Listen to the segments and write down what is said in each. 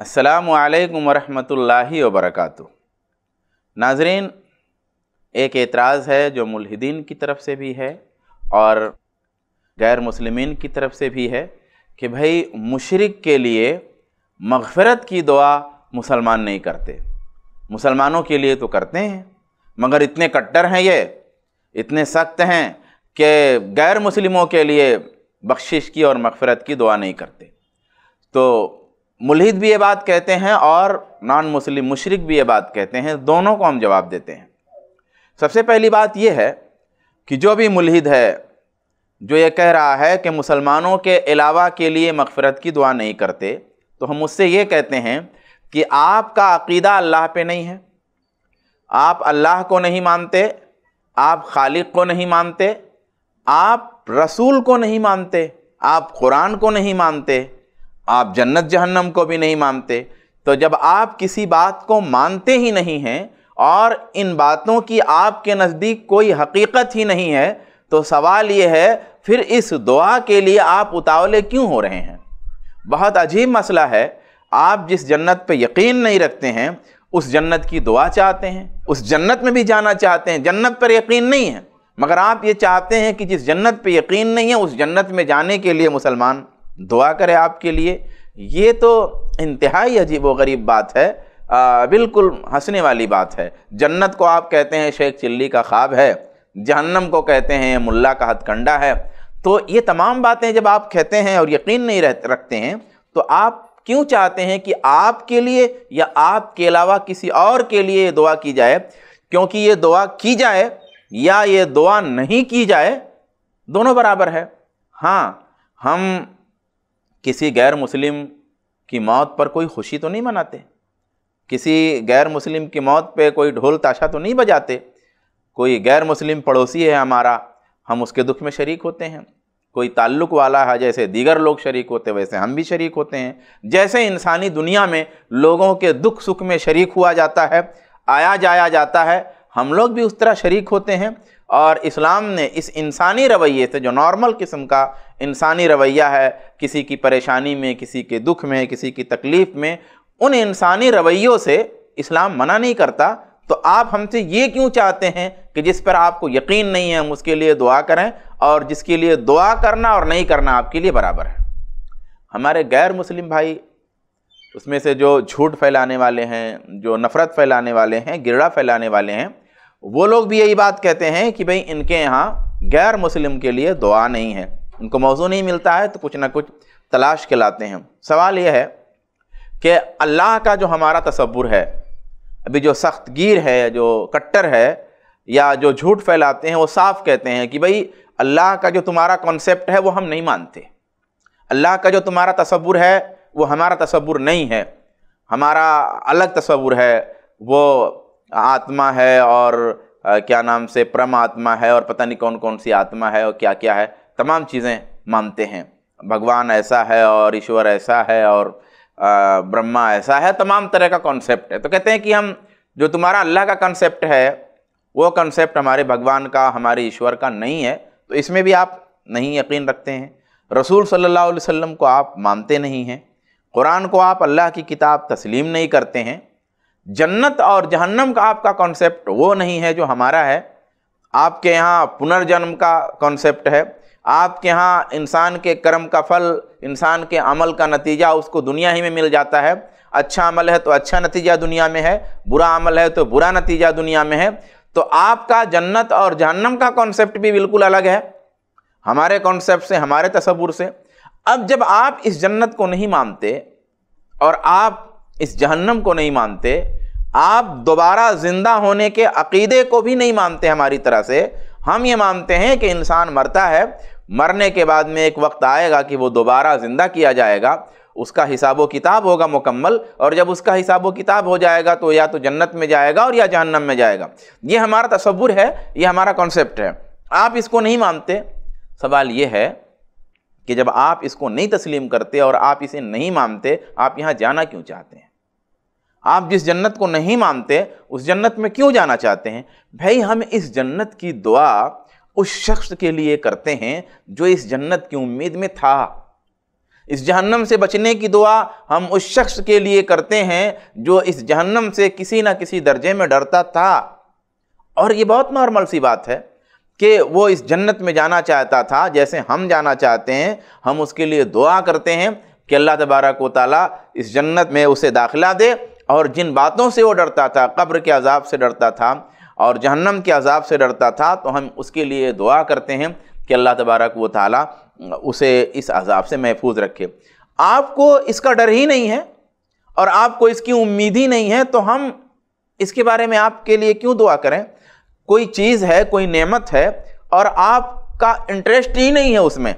असलकम वरहि वरक नाजरीन एक एतराज़ है जो मुलहदीन की तरफ से भी है और गैर मुसलमिन की तरफ से भी है कि भाई मुशरक के लिए मगफ़रत की दुआ मुसलमान नहीं करते मुसलमानों के लिए तो करते हैं मगर इतने कट्टर हैं ये इतने सख्त हैं कि गैर मुस्लिमों के लिए बख्शिश की और मगफ़रत की दुआ नहीं करते तो मुलहिद भी ये बात कहते हैं और नॉन मुस्लिम मुशरक भी ये बात कहते हैं दोनों को हम जवाब देते हैं सबसे पहली बात यह है कि जो भी मुलहिद है जो ये कह रहा है कि मुसलमानों के अलावा के लिए मगफ़रत की दुआ नहीं करते तो हम उससे ये कहते हैं कि आपका अकीदा अल्लाह पे नहीं है आप अल्लाह को नहीं मानते आप खालिक को नहीं मानते आप रसूल को नहीं मानते आप कुरान को नहीं मानते आप जन्नत जहन्नम को भी नहीं मानते तो जब आप किसी बात को मानते ही नहीं हैं और इन बातों की आपके नज़दीक कोई हकीकत ही नहीं है तो सवाल ये है फिर इस दुआ के लिए आप उतावले क्यों हो रहे हैं बहुत अजीब मसला है आप जिस जन्नत पे यकीन नहीं रखते हैं उस जन्नत की दुआ चाहते हैं उस जन्नत में भी जाना चाहते हैं जन्नत पर यकीन नहीं है मगर आप ये चाहते हैं कि जिस जन्नत पे यकीन नहीं है उस जन्नत में जाने के लिए मुसलमान दुआ करें आपके लिए ये तो इंतहाई अजीब व गरीब बात है आ, बिल्कुल हंसने वाली बात है जन्नत को आप कहते हैं शेख चिल्ली का ख्वाब है जहन्नम को कहते हैं मुल्ला का हथकंडा है तो ये तमाम बातें जब आप कहते हैं और यकीन नहीं रह रखते हैं तो आप क्यों चाहते हैं कि आपके लिए या आपके अलावा किसी और के लिए ये दुआ की जाए क्योंकि ये दुआ की जाए या ये दुआ नहीं की जाए दोनों बराबर है हाँ हम किसी गैर मुस्लिम की मौत पर कोई खुशी तो नहीं मनाते किसी गैर मुस्लिम की मौत पे कोई ढोल ताशा तो नहीं बजाते कोई गैर मुस्लिम पड़ोसी है हमारा हम उसके दुख में शरीक होते हैं कोई ताल्लुक वाला है जैसे दीगर लोग शरीक होते वैसे हम भी शरीक होते हैं जैसे इंसानी दुनिया में लोगों के दुख सुख में शरीक हुआ जाता है आया जाया जाता है हम लोग भी उस तरह शरीक होते हैं और इस्लाम ने इस इंसानी रवैये से जो नॉर्मल किस्म का इंसानी रवैया है किसी की परेशानी में किसी के दुख में किसी की तकलीफ़ में उन इंसानी रवैयों से इस्लाम मना नहीं करता तो आप हमसे ये क्यों चाहते हैं कि जिस पर आपको यकीन नहीं है हम उसके लिए दुआ करें और जिसके लिए दुआ करना और नहीं करना आपके लिए बराबर है हमारे गैर मुस्लिम भाई उसमें से जो झूठ फैलाने वाले हैं जो नफ़रत फैलाने वाले हैं गिरड़ा फैलाने वाले हैं वो लोग भी यही बात कहते हैं कि भाई इनके यहाँ गैर मुस्लिम के लिए दुआ नहीं है उनको मौजू नहीं मिलता है तो कुछ ना कुछ तलाश के लाते हैं सवाल यह है कि अल्लाह का जो हमारा तस्वुर है अभी जो सख्त गिर है जो कट्टर है या जो झूठ फैलाते हैं वो साफ कहते हैं कि भाई अल्लाह का जो तुम्हारा कॉन्सेप्ट है वो हम नहीं मानते अल्लाह का जो तुम्हारा तस्वुर है वो हमारा तस्वुर नहीं है हमारा अलग तस्वुर है वो आत्मा है और क्या नाम से परमात्मा है और पता नहीं कौन कौन सी आत्मा है और क्या क्या है तमाम चीज़ें मानते हैं भगवान ऐसा है और ईश्वर ऐसा है और ब्रह्मा ऐसा है तमाम तरह का कॉन्सेप्ट है तो कहते हैं कि हम जो तुम्हारा अल्लाह का कॉन्सेप्ट है वो कॉन्सेप्ट हमारे भगवान का हमारे ईश्वर का नहीं है तो इसमें भी आप नहीं यकीन रखते हैं रसूल सल्लल्लाहु अलैहि वसल्लम को आप मानते नहीं हैं कुरान को आप अल्लाह की किताब तस्लीम नहीं करते हैं जन्नत और जहन्नम का आपका कॉन्सेप्ट वो नहीं है जो हमारा है आपके यहाँ पुनर्जन्म का कॉन्सेप्ट है आपके यहाँ इंसान के कर्म का फल इंसान के अमल का नतीजा उसको दुनिया ही में मिल जाता है अच्छा अमल है तो अच्छा नतीजा दुनिया में है बुरा अमल है तो बुरा नतीजा दुनिया में है तो आपका जन्नत और जहन्नम का कॉन्सेप्ट भी बिल्कुल अलग है हमारे कॉन्सेप्ट से हमारे तस्वुर से अब जब आप इस जन्नत को नहीं मानते और आप इस जहन्नम को नहीं मानते आप दोबारा ज़िंदा होने के अकीदे को भी नहीं मानते हमारी तरह से हम ये मानते हैं कि इंसान मरता है मरने के बाद में एक वक्त आएगा कि वो दोबारा ज़िंदा किया जाएगा उसका हिसाब व किताब होगा मुकम्मल और जब उसका हिसाब व किताब हो जाएगा तो या तो जन्नत में जाएगा और या जहन्नम में जाएगा ये हमारा तस्वुर है ये हमारा कॉन्सेप्ट है आप इसको नहीं मानते सवाल ये है कि जब आप इसको नहीं तस्लीम करते और आप इसे नहीं मानते आप यहाँ जाना क्यों चाहते हैं आप जिस जन्नत को नहीं मानते उस जन्नत में क्यों जाना चाहते हैं भाई हम इस जन्नत की दुआ उस शख्स के लिए करते हैं जो इस जन्नत की उम्मीद में था इस जहन्नम से बचने की दुआ हम उस शख्स के लिए करते हैं जो इस जहन्नम से किसी ना किसी दर्जे में डरता था और ये बहुत नॉर्मल सी बात है कि वो इस जन्नत में जाना चाहता था जैसे हम जाना चाहते हैं हम उसके लिए दुआ करते हैं कि अल्लाह तबारक वाली इस जन्नत में उसे दाखिला दे और जिन बातों से वो डरता था कब्र के अजाब से डरता था और जहन्नम के अजाब से डरता था तो हम उसके लिए दुआ करते हैं कि अल्लाह तबारक व ताली उसे इस अजाब से महफूज रखे आपको इसका डर ही नहीं है और आपको इसकी उम्मीद ही नहीं है तो हम इसके बारे में आपके लिए क्यों दुआ करें कोई चीज़ है कोई नेमत है और आपका इंटरेस्ट ही नहीं है उसमें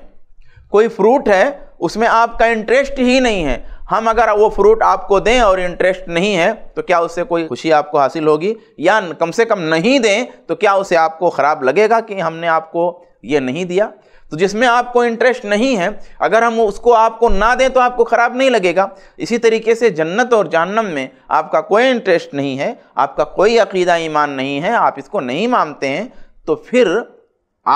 कोई फ्रूट है उसमें आपका इंटरेस्ट ही नहीं है हम अगर वो फ्रूट आपको दें और इंटरेस्ट नहीं है तो क्या उससे कोई खुशी आपको हासिल होगी या कम से कम नहीं दें तो क्या उसे आपको ख़राब लगेगा कि हमने आपको ये नहीं दिया तो जिसमें आपको इंटरेस्ट नहीं है अगर हम उसको आपको ना दें तो आपको ख़राब नहीं लगेगा इसी तरीके से जन्नत और जहन्नम में आपका कोई इंटरेस्ट नहीं है आपका कोई अकीदा ईमान नहीं है आप इसको नहीं मानते हैं तो फिर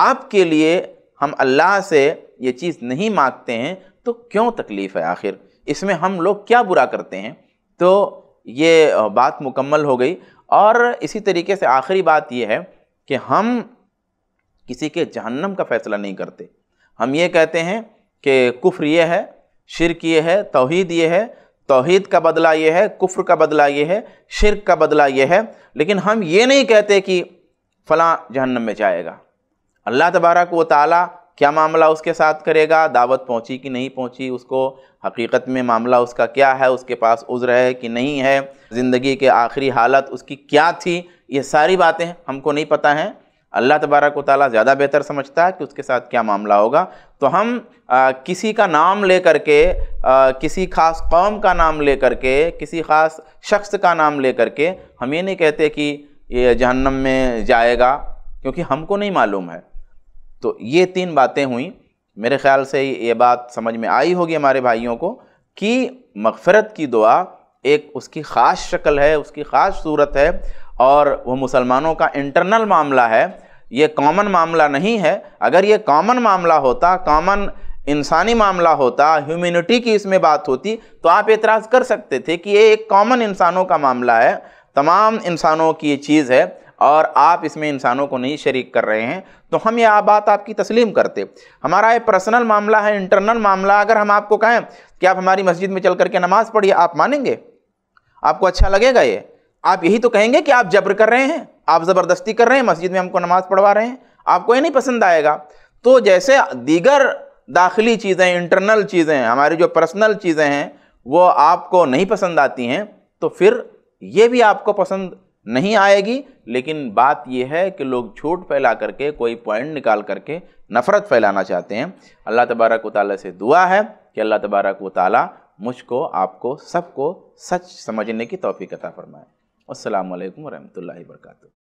आपके लिए हम अल्लाह से ये चीज़ नहीं मांगते हैं तो क्यों तकलीफ़ है आखिर इसमें हम लोग क्या बुरा करते हैं तो ये बात मुकम्मल हो गई और इसी तरीके से आखिरी बात ये है कि हम किसी के जहन्नम का फ़ैसला नहीं करते हम ये कहते हैं कि कुफ्र ये है शिरक ये है तोहद ये है तोहद का बदला ये है कुफ्र का बदला ये है शिरक का बदला ये है लेकिन हम ये नहीं कहते कि फ़लाँ जहन्नम में जाएगा अल्लाह तबारक व ताली क्या मामला उसके साथ करेगा दावत पहुंची कि नहीं पहुंची उसको हकीकत में मामला उसका क्या है उसके पास उज्र है कि नहीं है ज़िंदगी के आखिरी हालत उसकी क्या थी ये सारी बातें हमको नहीं पता हैं अल्लाह तबारक ताली ज़्यादा बेहतर समझता है कि उसके साथ क्या मामला होगा तो हम आ, किसी का नाम ले करके आ, किसी ख़ास कौम का नाम ले करके किसी ख़ास शख्स का नाम ले करके हम ये नहीं कहते कि ये जहन्नम में जाएगा क्योंकि हमको नहीं मालूम है तो ये तीन बातें हुई मेरे ख्याल से ये बात समझ में आई होगी हमारे भाइयों को कि मगफ़रत की दुआ एक उसकी ख़ास शक्ल है उसकी ख़ास सूरत है और वह मुसलमानों का इंटरनल मामला है ये कॉमन मामला नहीं है अगर ये कॉमन मामला होता कॉमन इंसानी मामला होता ह्यूमिनिटी की इसमें बात होती तो आप एतराज़ कर सकते थे कि ये एक कॉमन इंसानों का मामला है तमाम इंसानों की ये चीज़ है और आप इसमें इंसानों को नहीं शरीक कर रहे हैं तो हम ये आप बात आपकी तस्लीम करते हमारा ये पर्सनल मामला है इंटरनल मामला अगर हम आपको कहें कि आप हमारी मस्जिद में चल करके नमाज़ पढ़िए आप मानेंगे आपको अच्छा लगेगा ये आप यही तो कहेंगे कि आप जबर कर रहे हैं आप ज़बरदस्ती कर रहे हैं मस्जिद में हमको नमाज़ पढ़वा रहे हैं आपको ये नहीं पसंद आएगा तो जैसे दीगर दाखिली चीज़ें इंटरनल चीज़ें हमारी जो पर्सनल चीज़ें हैं वो आपको नहीं पसंद आती हैं तो फिर ये भी आपको पसंद नहीं आएगी लेकिन बात यह है कि लोग झूठ फैला करके कोई पॉइंट निकाल करके नफ़रत फैलाना चाहते हैं अल्लाह तबारक वाली से दुआ है कि अल्लाह तबारक वाली मुझको आपको सबको सच समझने की तोफ़ी कता फ़रमाए असल वरहमल वर्का